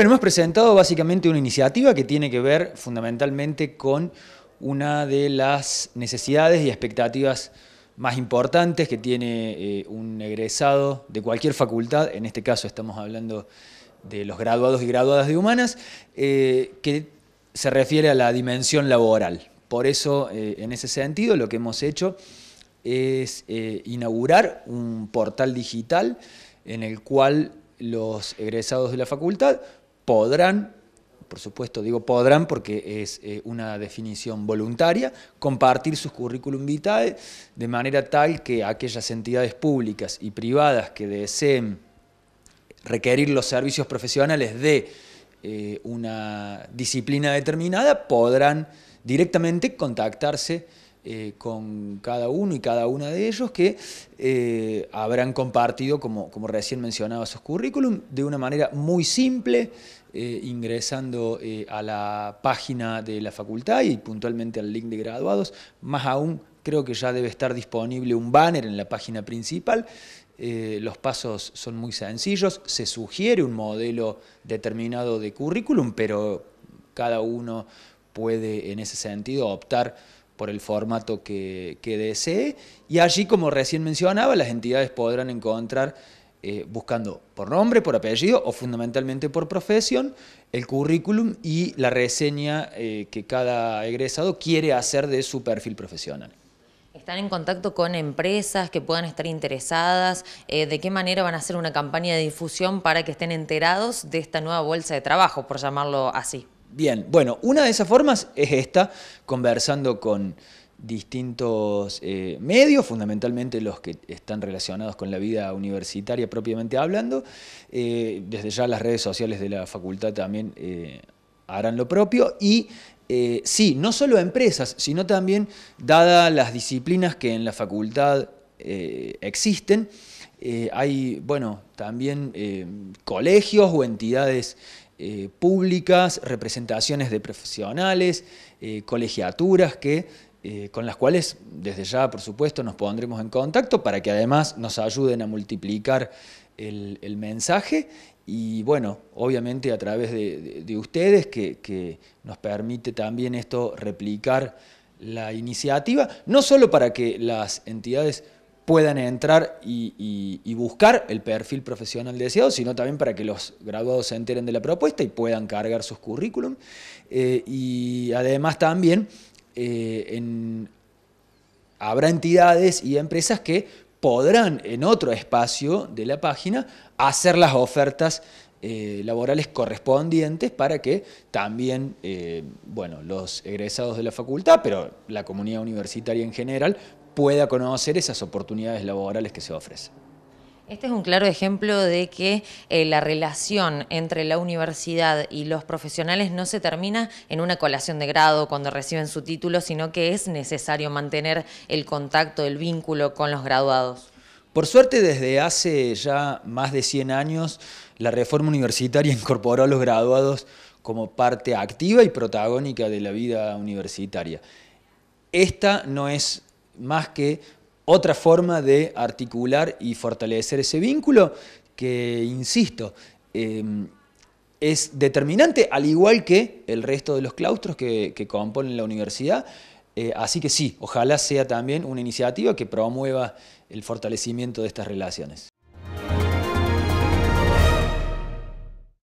Bueno, hemos presentado básicamente una iniciativa que tiene que ver fundamentalmente con una de las necesidades y expectativas más importantes que tiene eh, un egresado de cualquier facultad, en este caso estamos hablando de los graduados y graduadas de humanas, eh, que se refiere a la dimensión laboral. Por eso, eh, en ese sentido, lo que hemos hecho es inaugurar un portal digital en el cual los egresados de la facultad podrán, por supuesto digo podrán porque es eh, una definición voluntaria, compartir sus currículum vitae de manera tal que aquellas entidades públicas y privadas que deseen requerir los servicios profesionales de eh, una disciplina determinada podrán directamente contactarse eh, con cada uno y cada una de ellos que eh, habrán compartido, como, recién mencionaba, sus currículum de una manera muy simple, eh, ingresando a la página de la facultad y puntualmente al link de graduados. Más aún, creo que ya debe estar disponible un banner en la página principal. los pasos son muy sencillos, se sugiere un modelo determinado de currículum, pero cada uno puede en ese sentido optar por el formato que, desee. Y allí, como recién mencionaba, las entidades podrán encontrar eh, buscando por nombre, por apellido o fundamentalmente por profesión, el currículum y la reseña eh, que cada egresado quiere hacer de su perfil profesional. ¿Están en contacto con empresas que puedan estar interesadas? Eh, ¿De qué manera van a hacer una campaña de difusión para que estén enterados de esta nueva bolsa de trabajo, por llamarlo así? Bien, bueno, una de esas formas es esta, conversando con distintos eh, medios, fundamentalmente los que están relacionados con la vida universitaria propiamente hablando. Eh, desde ya las redes sociales de la facultad también eh, harán lo propio y sí, no solo empresas, sino también, dadas las disciplinas que en la facultad existen, hay, bueno, también colegios o entidades eh, públicas, representaciones de profesionales, eh, colegiaturas que... Eh, con las cuales desde ya, por supuesto, nos pondremos en contacto para que además nos ayuden a multiplicar el, mensaje y bueno, obviamente a través de, ustedes que, que, nos permite también esto replicar la iniciativa, no solo para que las entidades puedan entrar y, buscar el perfil profesional deseado, sino también para que los graduados se enteren de la propuesta y puedan cargar sus currículum. Eh, y además también eh, habrá entidades y empresas que podrán en otro espacio de la página hacer las ofertas eh, laborales correspondientes para que también, bueno, los egresados de la facultad, pero la comunidad universitaria en general, pueda conocer esas oportunidades laborales que se ofrecen. Este es un claro ejemplo de que eh, la relación entre la universidad y los profesionales no se termina en una colación de grado cuando reciben su título, sino que es necesario mantener el contacto, el vínculo con los graduados. Por suerte, desde hace ya más de 100 años, la reforma universitaria incorporó a los graduados como parte activa y protagónica de la vida universitaria. Esta no es más que otra forma de articular y fortalecer ese vínculo que, insisto, em, es determinante, al igual que el resto de los claustros que, componen la universidad. Eh, así que sí, ojalá sea también una iniciativa que promueva el fortalecimiento de estas relaciones.